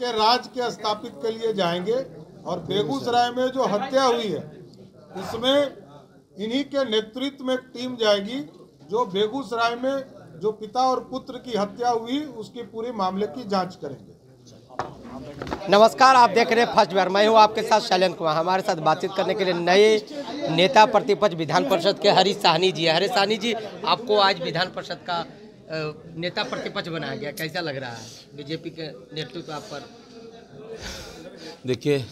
के राज के स्थापित के लिए जाएंगे और बेगूसराय में जो हत्या हुई है उसमें इन्हीं के नेतृत्व में टीम जाएगी जो बेगूसराय में जो पिता और पुत्र की हत्या हुई उसकी पूरे मामले की जांच करेंगे नमस्कार आप देख रहे हैं फर्स्ट बार मैं हूं आपके साथ शैलन कुमार हमारे साथ बातचीत करने के लिए नए नेता प्रतिपक्ष विधान परिषद के हरीश साहनी जी हरीश साहनी जी आपको आज विधान परिषद का नेता प्रतिपक्ष बनाया गया कैसा लग रहा है बीजेपी के नेतृत्व आप पर देखिए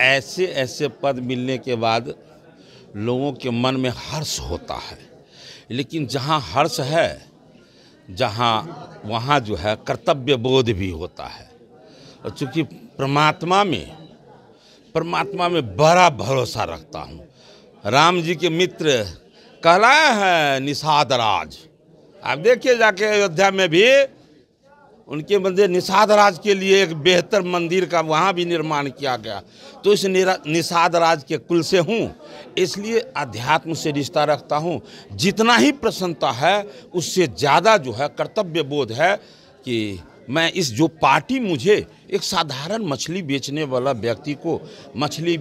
ऐसे ऐसे पद मिलने के बाद लोगों के मन में हर्ष होता है लेकिन जहाँ हर्ष है जहाँ वहाँ जो है कर्तव्य बोध भी होता है और चूँकि परमात्मा में परमात्मा में बड़ा भरोसा रखता हूँ राम जी के मित्र कहलाए हैं निषाद राज आप देखिए जाके अयोध्या में भी उनके मंदिर निषाद राज के लिए एक बेहतर मंदिर का वहाँ भी निर्माण किया गया तो इस निषाद राज के कुल से हूँ इसलिए अध्यात्म से रिश्ता रखता हूँ जितना ही प्रसन्नता है उससे ज़्यादा जो है कर्तव्य बोध है कि मैं इस जो पार्टी मुझे एक साधारण मछली बेचने वाला व्यक्ति को मछली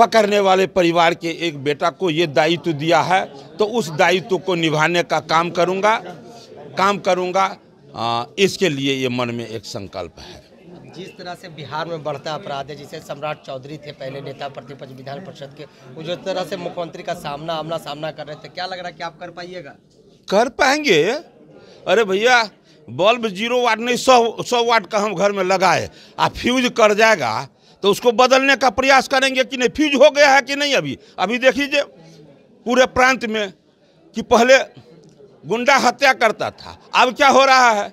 पकड़ने वाले परिवार के एक बेटा को ये दायित्व दिया है तो उस दायित्व को निभाने का काम करूँगा काम आ, इसके लिए ये मन में एक संकल्प है जिस तरह से बिहार में बढ़ता अपराध है जिसे सम्राट चौधरी थे पहले नेता प्रतिपक्ष विधान परिषद के वो जिस तरह से मुख्यमंत्री का सामना आमना सामना कर रहे थे क्या लग रहा है कि आप कर पाइएगा कर पाएंगे अरे भैया बल्ब जीरो वाट नहीं सौ सौ वाट का हम घर में लगाए आ फ्यूज कर जाएगा तो उसको बदलने का प्रयास करेंगे कि नहीं फ्यूज हो गया है कि नहीं अभी अभी देख लीजिए पूरे प्रांत में कि पहले गुंडा हत्या करता था अब क्या हो रहा है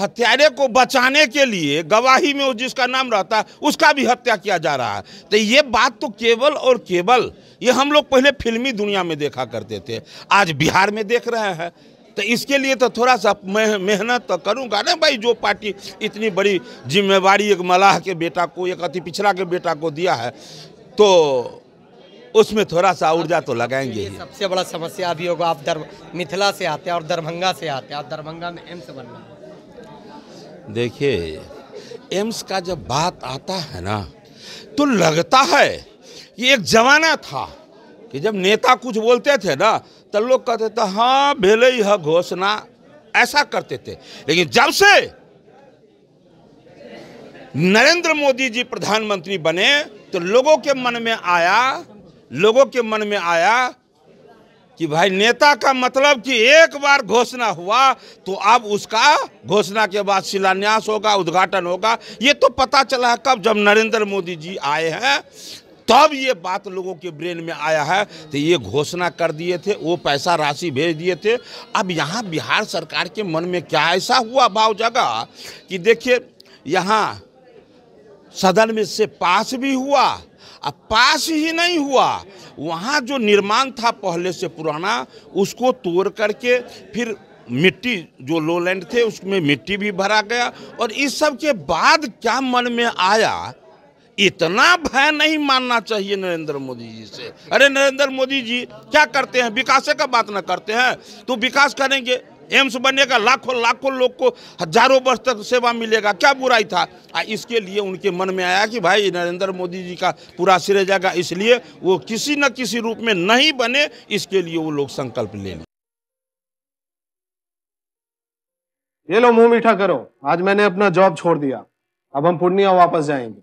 हत्यारे को बचाने के लिए गवाही में जिसका नाम रहता है उसका भी हत्या किया जा रहा है तो ये बात तो केवल और केवल ये हम लोग पहले फिल्मी दुनिया में देखा करते थे आज बिहार में देख रहे हैं तो इसके लिए तो थोड़ा सा मेहनत तो करूँगा ना भाई जो पार्टी इतनी बड़ी जिम्मेवारी एक मलाह के बेटा को एक अति पिछड़ा के बेटा को दिया है तो उसमें थोड़ा सा ऊर्जा तो लगाएंगे ही सबसे बड़ा समस्या अभी होगा आप दर मिथिला से आते हैं और दरभंगा से आते हैं आप दरभंगा में एम्स बनना देखिए एम्स का जब बात आता है ना तो लगता है ये एक जमाना था कि जब नेता कुछ बोलते थे ना तो लोग कहते थे हाँ भले ही है घोषणा ऐसा करते थे लेकिन जब से नरेंद्र मोदी जी प्रधानमंत्री बने तो लोगों के मन में आया लोगों के मन में आया कि भाई नेता का मतलब कि एक बार घोषणा हुआ तो अब उसका घोषणा के बाद शिलान्यास होगा उद्घाटन होगा ये तो पता चला कब जब नरेंद्र मोदी जी आए हैं तब ये बात लोगों के ब्रेन में आया है तो ये घोषणा कर दिए थे वो पैसा राशि भेज दिए थे अब यहाँ बिहार सरकार के मन में क्या ऐसा हुआ भाव जगह कि देखिए यहाँ सदन में से पास भी हुआ अब पास ही नहीं हुआ वहाँ जो निर्माण था पहले से पुराना उसको तोड़ करके फिर मिट्टी जो लोलैंड थे उसमें मिट्टी भी भरा गया और इस सब के बाद क्या मन में आया इतना भय नहीं मानना चाहिए नरेंद्र मोदी जी से अरे नरेंद्र मोदी जी क्या करते हैं विकास का बात ना करते हैं तो विकास करेंगे एम्स बनेगा लाखों लाखों लोग को हजारों वर्ष तक सेवा मिलेगा क्या बुराई था आ इसके लिए उनके मन में आया कि भाई नरेंद्र मोदी जी का पूरा सिरे जाएगा इसलिए वो किसी न किसी रूप में नहीं बने इसके लिए वो लोग संकल्प ले लें ये लो मुंह मीठा करो आज मैंने अपना जॉब छोड़ दिया अब हम पूर्णिया वापस जाएंगे